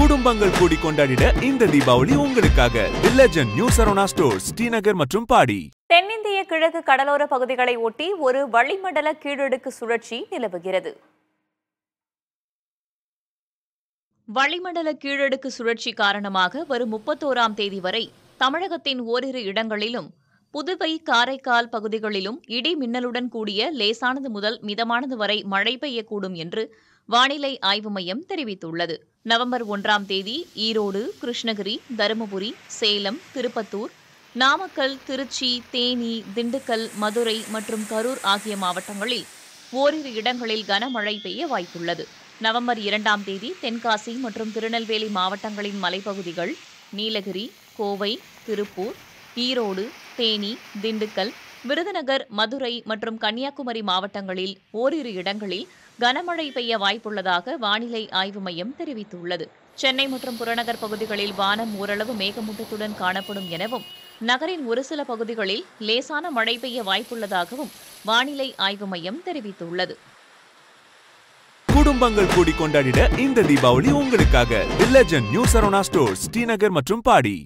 குடும்பங்கள் கூடி கொண்டாடிட இந்த தீபாவளி உங்களுக்காக வில்லஜன் நியூ சரோனா ஸ்டோர் ஸ்ரீநகர் மற்றும் பாடி தென்னிந்திய கிழக்கு கடலோர பகுதிகளை ஒட்டி ஒரு வளிமண்டல கீழடுக்கு சுழற்சி நிலவுகிறது வளிமண்டல கீழடுக்கு சுழற்சி காரணமாக வரும் முப்பத்தோராம் தேதி வரை தமிழகத்தின் ஓரிரு இடங்களிலும் புதுவை காரைக்கால் பகுதிகளிலும் இடி மின்னலுடன் கூடிய லேசானது முதல் மிதமானது வரை மழை பெய்யக்கூடும் என்று வானிலை ஆய்வு மையம் தெரிவித்துள்ளது நவம்பர் ஒன்றாம் தேதி ஈரோடு கிருஷ்ணகிரி தருமபுரி சேலம் திருப்பத்தூர் நாமக்கல் திருச்சி தேனி திண்டுக்கல் மதுரை மற்றும் கரூர் ஆகிய மாவட்டங்களில் ஓரிரு இடங்களில் கனமழை பெய்ய வாய்ப்புள்ளது நவம்பர் இரண்டாம் தேதி தென்காசி மற்றும் திருநெல்வேலி மாவட்டங்களின் மலைப்பகுதிகள் நீலகிரி கோவை திருப்பூர் ஈரோடு தேனி திண்டுக்கல் விருதுநகர் மதுரை மற்றும் கன்னியாகுமரி மாவட்டங்களில் ஓரிரு இடங்களில் கனமழை பெய்ய வாய்ப்புள்ளதாக வானிலை ஆய்வு மையம் தெரிவித்துள்ளது சென்னை மற்றும் புறநகர் பகுதிகளில் வானம் ஓரளவு மேகமூட்டத்துடன் காணப்படும் எனவும் நகரின் ஒரு சில பகுதிகளில் லேசான மழை பெய்ய வாய்ப்புள்ளதாகவும் வானிலை ஆய்வு மையம் தெரிவித்துள்ளது குடும்பங்கள் கூடி கொண்டாடிட இந்த தீபாவளி உங்களுக்காக வில்லஜன் நியூ சரோனா ஸ்டோர்ஸ் ஸ்ரீநகர் மற்றும் பாடி